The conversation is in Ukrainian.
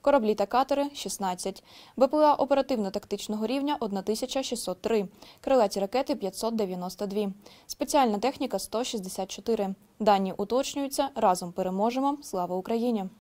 кораблі та катери 16, БПЛА оперативно-тактичного рівня 1603, крилаті ракети 592, спеціальна техніка 164. Дані уточнюються разом переможемо. Слава Україні!